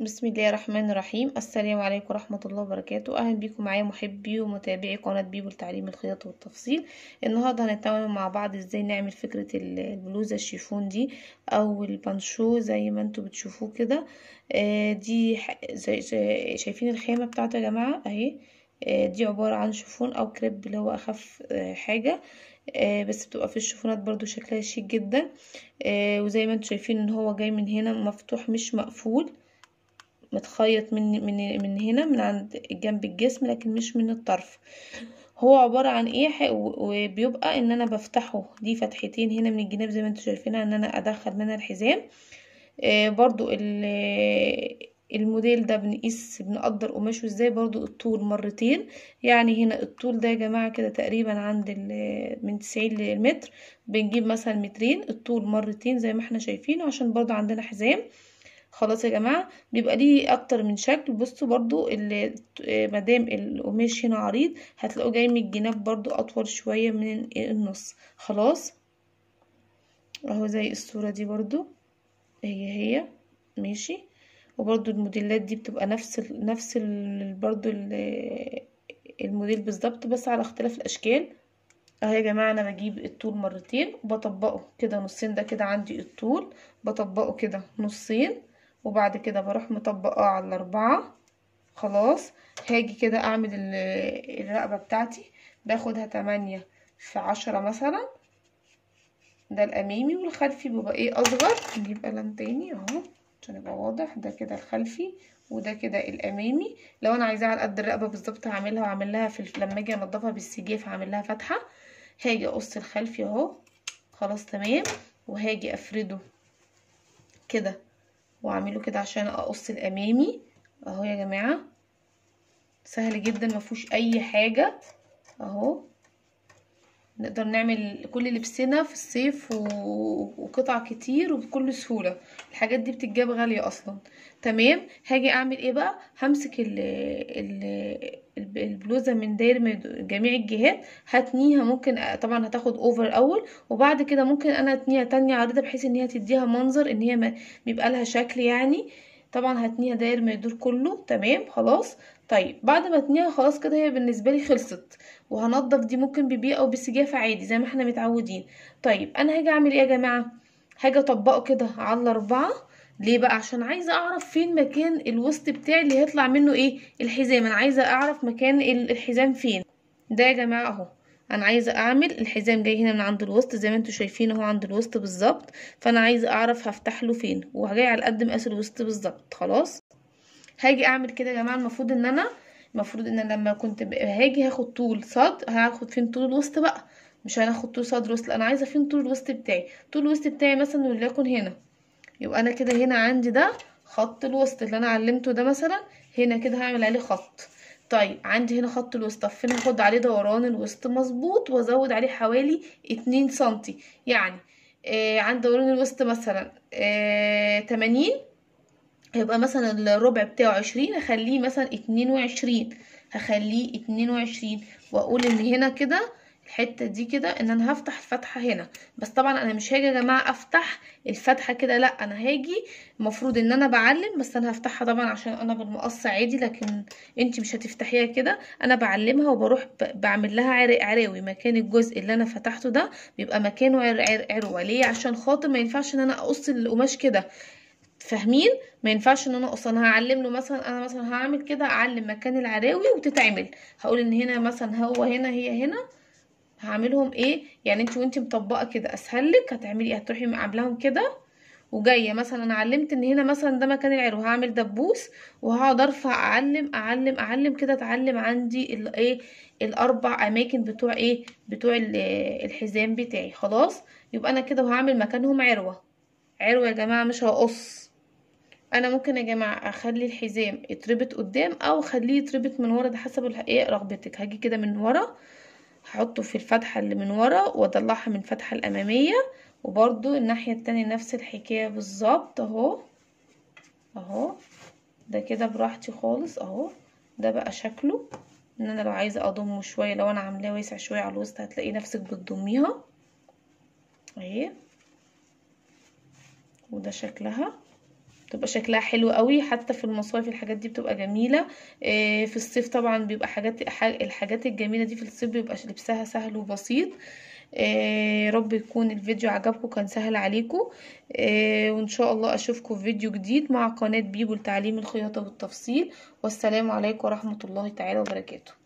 بسم الله الرحمن الرحيم السلام عليكم ورحمة الله وبركاته أهلا بيكم معايا محبي ومتابعي قناة بيبو لتعليم الخياطة والتفصيل النهاردة هنتعامل مع بعض ازاي نعمل فكرة البلوزة الشيفون دي أو البانشو زي ما انتوا بتشوفوه كده آه، دي شايفين الخيمة بتاعته يا جماعة اهي آه، دي عبارة عن شيفون أو كريب اللي هو أخف آه، حاجة بس بتبقى في الشيفونات برضو شكلها شيك جدا وزي ما انتوا شايفين ان هو جاي من هنا مفتوح مش مقفول متخيط من من من هنا من عند جنب الجسم لكن مش من الطرف هو عبارة عن ايه وبيبقى ان انا بفتحه دي فتحتين هنا من الجناب زي ما انتم شايفين ان انا ادخل منها الحزام آه برضو الموديل ده بنقيس بنقدر قماشه ازاي برضو الطول مرتين يعني هنا الطول ده يا جماعة كده تقريبا عند من تسعين للمتر بنجيب مثلا مترين الطول مرتين زي ما احنا شايفينه عشان برضو عندنا حزام خلاص يا جماعه بيبقى ليه اكتر من شكل بصوا برضو آه، مدام القماش هنا عريض هتلاقوه جاي من الجناب برضو اطول شويه من النص خلاص اهو زي الصوره دي برضو هي هي ماشي وبرضو الموديلات دي بتبقى نفس الـ نفس برضو الموديل بالظبط بس على اختلاف الاشكال اهي يا جماعه انا بجيب الطول مرتين بطبقه كده نصين ده كده عندي الطول بطبقه كده نصين وبعد كده بروح مطبقاه على الاربعه خلاص هاجي كده اعمل الرقبه بتاعتي باخدها تمانية في عشرة مثلا ده الامامي والخلفي بيبقى ايه اصغر نجيب قلم تاني اهو عشان يبقى واضح ده كده الخلفي وده كده الامامي لو انا عايزاها على قد الرقبه بالظبط هعملها وعملها في لما اجي انضفها بالسجاف هعملها لها فتحه هاجي اقص الخلفي اهو خلاص تمام وهاجي افرده كده واعمله كده عشان اقص الامامي اهو يا جماعه سهل جدا ما اي حاجه اهو نقدر نعمل كل لبسنا في الصيف و... وقطع كتير وبكل سهوله الحاجات دي بتتجاب غاليه اصلا تمام هاجي اعمل ايه بقى همسك ال... ال... البلوزه من داير من جميع الجهات هتنيها ممكن طبعا هتاخد اوفر اول وبعد كده ممكن انا اتنيها تانية عريضه بحيث ان هي تديها منظر ان هي ما... بيبقى لها شكل يعني طبعا هتنيها داير ما يدور كله تمام خلاص طيب بعد ما اتنيها خلاص كده هي بالنسبه لي خلصت وهنضف دي ممكن ببي او بسجافه عادي زي ما احنا متعودين طيب انا هاجي اعمل ايه يا جماعه هاجي اطبقه كده على الاربعه ليه بقى عشان عايزه اعرف فين مكان الوسط بتاعي اللي هيطلع منه ايه الحزام انا عايزه اعرف مكان الحزام فين ده يا جماعه اهو انا عايزه اعمل الحزام جاي هنا من عند الوسط زي ما انتم شايفين اهو عند الوسط بالظبط فانا عايزه اعرف هفتح له فين وهجي على قد مقاس الوسط بالظبط خلاص هاجي اعمل كده يا جماعه المفروض ان انا المفروض ان انا لما كنت هاجي هاخد طول صدر هاخد فين طول الوسط بقى مش هناخد طول صدر وسط انا عايزه فين طول الوسط بتاعي طول الوسط بتاعي مثلا وليكن هنا يبقى انا كده هنا عندي ده خط الوسط اللي انا علمته ده مثلا هنا كده هعمل عليه خط طيب عندي هنا خط الوسط فين هاخد عليه دوران الوسط مظبوط وازود عليه حوالي اتنين سنتي يعني آه عند دوران الوسط مثلا آه تمانين هيبقى مثلا الربع بتاعه عشرين هخليه مثلا اتنين وعشرين هخليه اتنين وعشرين واقول ان هنا كده الحته دي كده ان انا هفتح الفتحه هنا بس طبعا انا مش هاجي يا جماعه افتح الفتحه كده لا انا هاجي المفروض ان انا بعلم بس انا هفتحها طبعا عشان انا بالمقص عادي لكن انت مش هتفتحيها كده انا بعلمها وبروح بعمل لها عرق عراوي مكان الجزء اللي انا فتحته ده بيبقى مكانه عرق عرق عروه ليه عشان خاطر ما ينفعش ان انا اقص القماش كده فاهمين ما ينفعش ان انا اصلا هعلم له مثلا انا مثلا هعمل كده اعلم مكان العراوي وتتعمل هقول ان هنا مثلا هو هنا هي هنا هعملهم ايه يعني انت وانت مطبقه كده اسهل لك هتعملي ايه هتروحي عاملاهم كده وجايه مثلا انا علمت ان هنا مثلا ده مكان العرو هعمل دبوس وهقعد ارفع اعلم اعلم اعلم كده اتعلم عندي الايه الاربع اماكن بتوع ايه بتوع الحزام بتاعي خلاص يبقى انا كده وهعمل مكانهم عروه عروه يا جماعه مش هقص انا ممكن يا جماعه اخلي الحزام يتربط قدام او اخليه يتربط من ورا ده حسب ايه رغبتك هاجي كده من ورا هحطه في الفتحة اللي من ورا واطلعها من الفتحة الامامية وبرضو الناحية التانية نفس الحكاية بالظبط اهو اهو ده كده براحتي خالص اهو ده بقى شكله ان انا لو عايزة اضمه شوية لو انا عاملاه واسع شوية على الوسط هتلاقي نفسك بتضميها اهي وده شكلها بتبقى شكلها حلو قوي حتى في المصايف الحاجات دي بتبقى جميله آه، في الصيف طبعا بيبقى حاجات الحاجات الجميله دي في الصيف بيبقى لبسها سهل وبسيط آه، رب يكون الفيديو عجبكم كان سهل عليكم آه، وان شاء الله اشوفكم في فيديو جديد مع قناه بيبو لتعليم الخياطه بالتفصيل والسلام عليكم ورحمه الله تعالى وبركاته